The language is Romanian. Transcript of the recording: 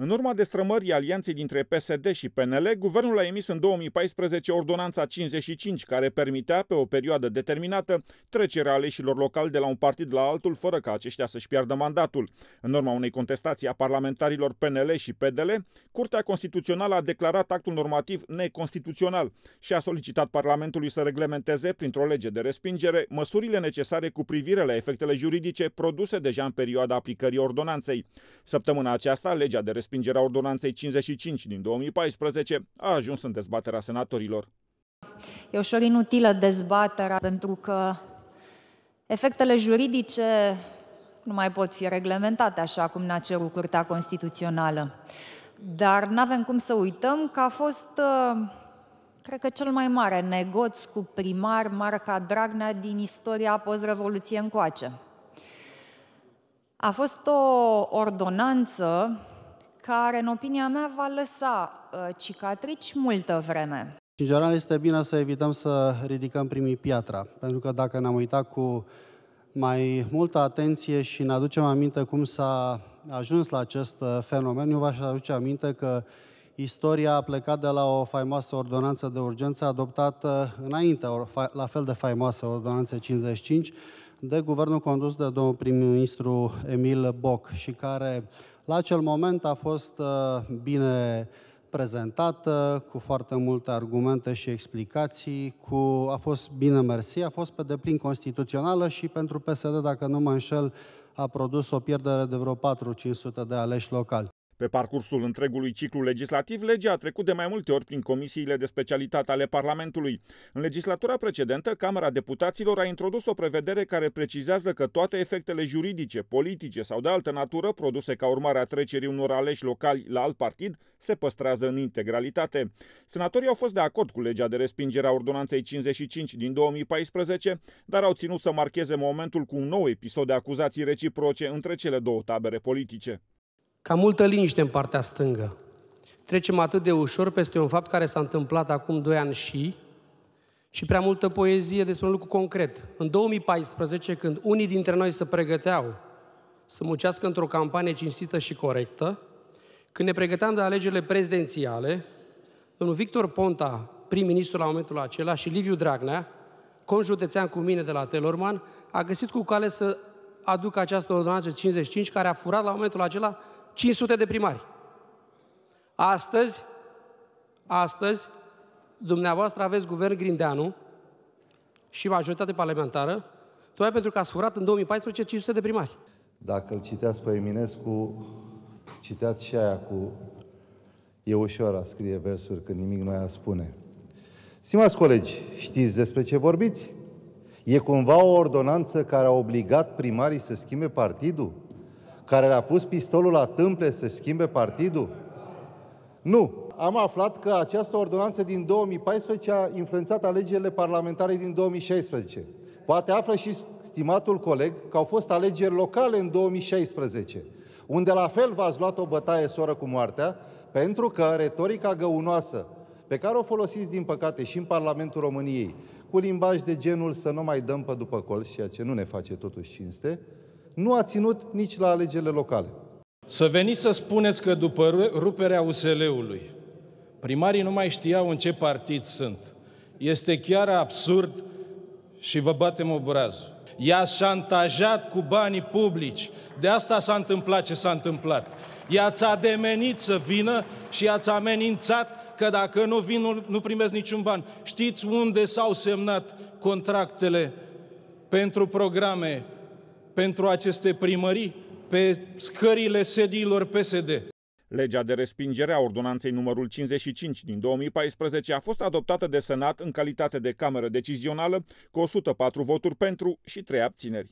În urma destrămării alianței dintre PSD și PNL, guvernul a emis în 2014 Ordonanța 55, care permitea, pe o perioadă determinată, trecerea aleșilor locali de la un partid la altul, fără ca aceștia să-și piardă mandatul. În urma unei contestații a parlamentarilor PNL și PDL, Curtea Constituțională a declarat actul normativ neconstituțional și a solicitat Parlamentului să reglementeze, printr-o lege de respingere, măsurile necesare cu privire la efectele juridice produse deja în perioada aplicării ordonanței. Săptămâna aceasta, legea de respingere respingerea ordonanței 55 din 2014 a ajuns în dezbaterea senatorilor. E ușor inutilă dezbaterea pentru că efectele juridice nu mai pot fi reglementate așa cum ne-a cerut Curtea Constituțională. Dar nu avem cum să uităm că a fost, ă, cred că, cel mai mare negoț cu primar Marca Dragnea din istoria post-revoluție încoace. A fost o ordonanță care, în opinia mea, va lăsa uh, cicatrici multă vreme. Și, în general, este bine să evităm să ridicăm primii piatra, pentru că dacă ne-am uitat cu mai multă atenție și ne aducem aminte cum s-a ajuns la acest uh, fenomen, eu v-aș aduce aminte că istoria a plecat de la o faimoasă ordonanță de urgență adoptată uh, înainte, la fel de faimoasă, ordonanță 55, de guvernul condus de domnul prim-ministru Emil Boc și care la acel moment a fost uh, bine prezentată, cu foarte multe argumente și explicații, cu, a fost bine mersi, a fost pe deplin constituțională și pentru PSD, dacă nu mă înșel, a produs o pierdere de vreo 4-500 de aleși locali. Pe parcursul întregului ciclu legislativ, legea a trecut de mai multe ori prin comisiile de specialitate ale Parlamentului. În legislatura precedentă, Camera Deputaților a introdus o prevedere care precizează că toate efectele juridice, politice sau de altă natură produse ca urmare a trecerii unor aleși locali la alt partid se păstrează în integralitate. Senatorii au fost de acord cu legea de respingere a Ordonanței 55 din 2014, dar au ținut să marcheze momentul cu un nou episod de acuzații reciproce între cele două tabere politice. Cam multă liniște în partea stângă. Trecem atât de ușor peste un fapt care s-a întâmplat acum 2 ani și și prea multă poezie despre un lucru concret. În 2014, când unii dintre noi se pregăteau să muncească într-o campanie cinstită și corectă, când ne pregăteam de alegerile prezidențiale, domnul Victor Ponta, prim-ministru la momentul acela, și Liviu Dragnea, conjutețean cu mine de la Telorman, a găsit cu cale să aducă această ordonanță 55, care a furat la momentul acela 500 de primari. Astăzi, astăzi, dumneavoastră aveți guvern Grindeanu și majoritate parlamentară, tocmai pentru că ați furat în 2014 500 de primari. Dacă îl citeați pe Eminescu, citeați și aia cu E ușor a scrie versuri când nimic nu a spune. Stimați colegi, știți despre ce vorbiți? E cumva o ordonanță care a obligat primarii să schimbe partidul? care le-a pus pistolul la tâmple să schimbe partidul? Nu. Am aflat că această ordonanță din 2014 a influențat alegerile parlamentare din 2016. Poate află și stimatul coleg că au fost alegeri locale în 2016, unde la fel v-ați luat o bătaie soră cu moartea, pentru că retorica găunoasă pe care o folosiți, din păcate, și în Parlamentul României, cu limbaj de genul să nu mai dăm pe după colț, ceea ce nu ne face totuși cinste, nu a ținut nici la alegerile locale. Să veniți să spuneți că după ruperea USL-ului, primarii nu mai știau în ce partid sunt. Este chiar absurd și vă batem obrazul. I-a șantajat cu banii publici. De asta s-a întâmplat ce s-a întâmplat. I-ați ademenit să vină și i ați amenințat că dacă nu vin, nu, nu primesc niciun ban. Știți unde s-au semnat contractele pentru programe pentru aceste primării pe scările sediilor PSD. Legea de respingere a ordonanței numărul 55 din 2014 a fost adoptată de Senat în calitate de cameră decizională cu 104 voturi pentru și 3 abțineri.